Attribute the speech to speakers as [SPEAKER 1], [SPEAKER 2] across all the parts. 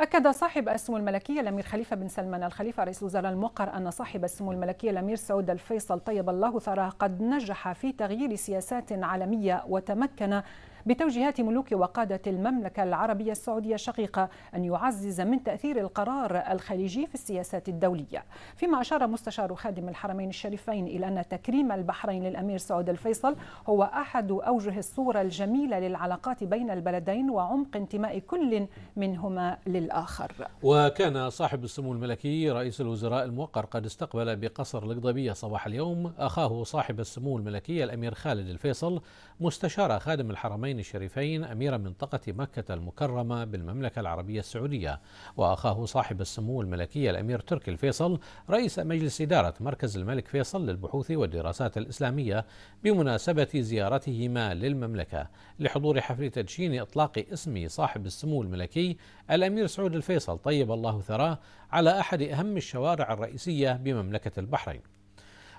[SPEAKER 1] أكد صاحب السمو الملكية الأمير خليفة بن سلمان الخليفة رئيس الوزراء المقر أن صاحب السمو الملكية الأمير سعود الفيصل طيب الله ثراه قد نجح في تغيير سياسات عالمية وتمكن بتوجيهات ملوك وقادة المملكة العربية السعودية الشقيقة أن يعزز من تأثير القرار الخليجي في السياسات الدولية فيما أشار مستشار خادم الحرمين الشريفين إلى أن تكريم البحرين للأمير سعود الفيصل هو أحد أوجه الصورة الجميلة للعلاقات بين البلدين وعمق انتماء كل منهما للآخر
[SPEAKER 2] وكان صاحب السمو الملكي رئيس الوزراء الموقر قد استقبل بقصر القضبية صباح اليوم أخاه صاحب السمو الملكي الأمير خالد الفيصل مستشار خادم الحرمين الحرمين الشريفين أمير منطقة مكة المكرمة بالمملكة العربية السعودية وأخاه صاحب السمو الملكي الأمير تركي الفيصل رئيس مجلس إدارة مركز الملك فيصل للبحوث والدراسات الإسلامية بمناسبة زيارتهما للمملكة لحضور حفل تدشين إطلاق اسم صاحب السمو الملكي الأمير سعود الفيصل طيب الله ثراه على أحد أهم الشوارع الرئيسية بمملكة البحرين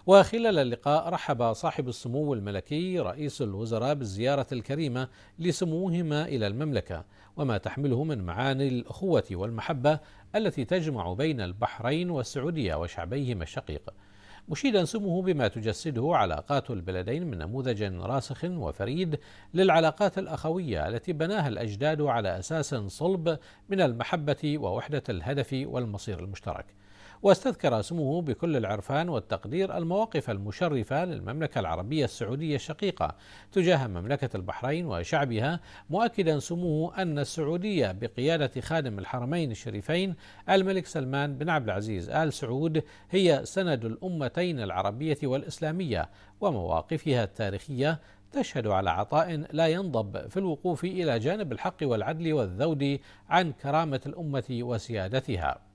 [SPEAKER 2] وخلال اللقاء رحب صاحب السمو الملكي رئيس الوزراء بالزيارة الكريمة لسموهما إلى المملكة وما تحمله من معاني الأخوة والمحبة التي تجمع بين البحرين والسعودية وشعبيهما الشقيق مشيدا سموه بما تجسده علاقات البلدين من نموذج راسخ وفريد للعلاقات الاخويه التي بناها الاجداد على اساس صلب من المحبه ووحده الهدف والمصير المشترك واستذكر سموه بكل العرفان والتقدير المواقف المشرفة للمملكة العربية السعودية الشقيقة تجاه مملكة البحرين وشعبها مؤكدا سموه أن السعودية بقيادة خادم الحرمين الشريفين الملك سلمان بن عبد العزيز آل سعود هي سند الأمتين العربية والإسلامية ومواقفها التاريخية تشهد على عطاء لا ينضب في الوقوف إلى جانب الحق والعدل والذود عن كرامة الأمة وسيادتها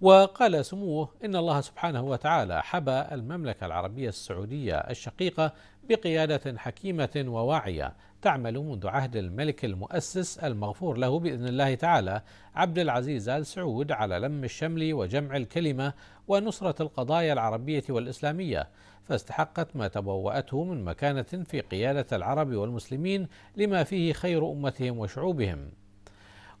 [SPEAKER 2] وقال سموه إن الله سبحانه وتعالى حبى المملكة العربية السعودية الشقيقة بقيادة حكيمة وواعية تعمل منذ عهد الملك المؤسس المغفور له بإذن الله تعالى عبد العزيز آل سعود على لم الشمل وجمع الكلمة ونصرة القضايا العربية والإسلامية فاستحقت ما تبوأته من مكانة في قيادة العرب والمسلمين لما فيه خير أمتهم وشعوبهم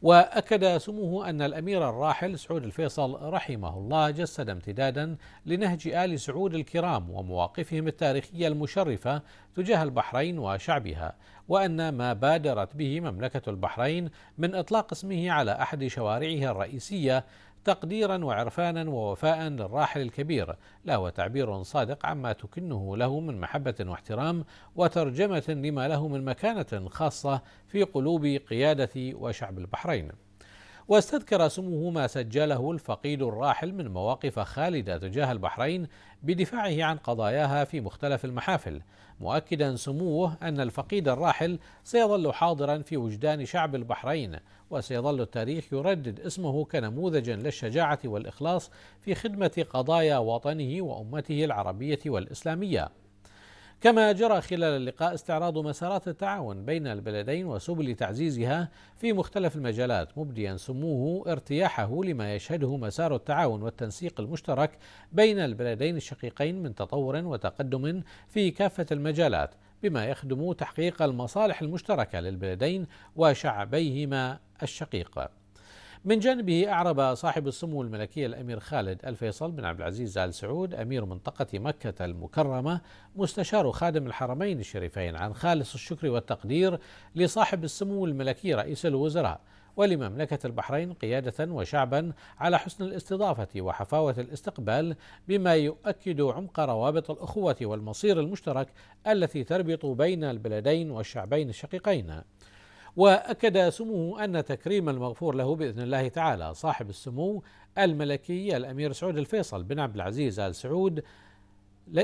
[SPEAKER 2] واكد سموه ان الامير الراحل سعود الفيصل رحمه الله جسد امتدادا لنهج ال سعود الكرام ومواقفهم التاريخيه المشرفه تجاه البحرين وشعبها وان ما بادرت به مملكه البحرين من اطلاق اسمه على احد شوارعها الرئيسيه تقديرا وعرفانا ووفاء للراحل الكبير لا وتعبير صادق عما تكنه له من محبة واحترام وترجمة لما له من مكانة خاصة في قلوب قيادة وشعب البحرين واستذكر سموه ما سجله الفقيد الراحل من مواقف خالدة تجاه البحرين بدفاعه عن قضاياها في مختلف المحافل مؤكدا سموه أن الفقيد الراحل سيظل حاضرا في وجدان شعب البحرين وسيظل التاريخ يردد اسمه كنموذج للشجاعة والإخلاص في خدمة قضايا وطنه وأمته العربية والإسلامية كما جرى خلال اللقاء استعراض مسارات التعاون بين البلدين وسبل تعزيزها في مختلف المجالات مبديا سموه ارتياحه لما يشهده مسار التعاون والتنسيق المشترك بين البلدين الشقيقين من تطور وتقدم في كافة المجالات بما يخدم تحقيق المصالح المشتركة للبلدين وشعبيهما الشقيق من جانبه أعرب صاحب السمو الملكي الأمير خالد الفيصل بن عبد العزيز آل سعود أمير منطقة مكة المكرمة مستشار خادم الحرمين الشريفين عن خالص الشكر والتقدير لصاحب السمو الملكي رئيس الوزراء ولمملكة البحرين قيادة وشعبا على حسن الاستضافة وحفاوة الاستقبال بما يؤكد عمق روابط الأخوة والمصير المشترك التي تربط بين البلدين والشعبين الشقيقين واكد سموه ان تكريم المغفور له باذن الله تعالى صاحب السمو الملكي الامير سعود الفيصل بن عبد العزيز ال سعود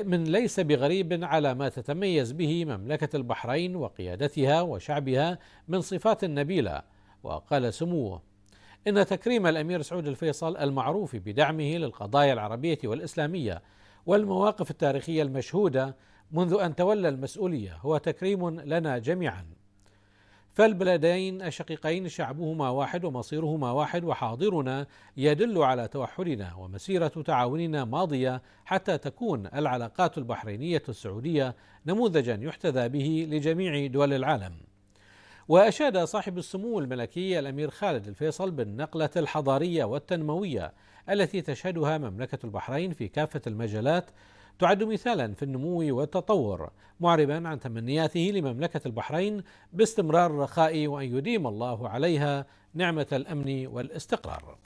[SPEAKER 2] من ليس بغريب على ما تتميز به مملكه البحرين وقيادتها وشعبها من صفات نبيله وقال سموه ان تكريم الامير سعود الفيصل المعروف بدعمه للقضايا العربيه والاسلاميه والمواقف التاريخيه المشهوده منذ ان تولى المسؤوليه هو تكريم لنا جميعا فالبلدين الشقيقين شعبهما واحد ومصيرهما واحد وحاضرنا يدل على توحدنا ومسيرة تعاوننا ماضية حتى تكون العلاقات البحرينية السعودية نموذجا يحتذى به لجميع دول العالم. وأشاد صاحب السمو الملكي الأمير خالد الفيصل بالنقلة الحضارية والتنموية التي تشهدها مملكة البحرين في كافة المجالات تعد مثالا في النمو والتطور معربا عن تمنياته لمملكة البحرين باستمرار الرخاء وأن يديم الله عليها نعمة الأمن والاستقرار